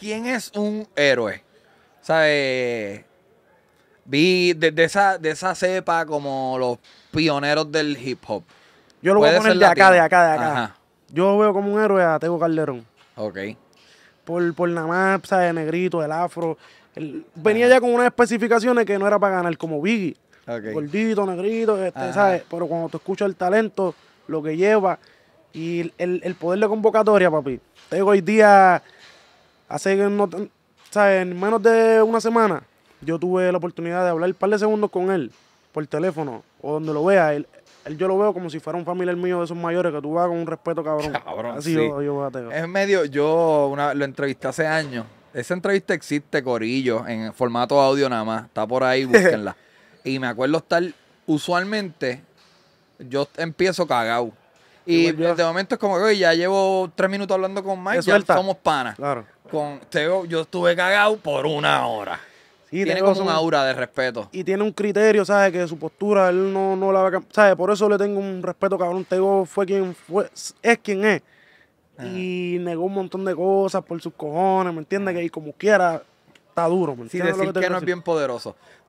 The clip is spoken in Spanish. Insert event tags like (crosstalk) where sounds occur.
¿quién es un héroe? ¿Sabes? Eh, vi desde esa, de esa cepa como los pioneros del hip hop. Yo lo voy a poner de acá, de acá, de acá, Yo veo como un héroe a Tego Calderón. Ok. Por, por nada más, ¿sabes? Negrito, el afro. venía ya con unas especificaciones que no era para ganar, como Biggie. Gordito, negrito, este, ¿sabes? Pero cuando te escuchas el talento, lo que lleva y el, el poder de convocatoria, papi. Tego hoy día hace no, en menos de una semana, yo tuve la oportunidad de hablar un par de segundos con él por teléfono o donde lo vea. Él, yo lo veo como si fuera un familiar mío de esos mayores que tú vas con un respeto cabrón. Así yo, Es medio, yo lo entrevisté hace años. Esa entrevista existe, Corillo, en formato audio nada más. Está por ahí, (laughs) búsquenla. y me acuerdo estar, usualmente, yo empiezo cagado y de momento es como que ya llevo tres minutos hablando con Mike, ya somos panas. Claro. Con Teo, yo estuve cagado por una hora. tiene como un aura de respeto. Y tiene un criterio, ¿sabes? Que su postura él no, la va a ¿Sabes? Por eso le tengo un respeto, cabrón. Tego fue quien fue, es quien es. Y negó un montón de cosas por sus cojones, ¿me entiendes? Que como quiera, está duro, ¿me entiendes? decir que, no es bien poderoso.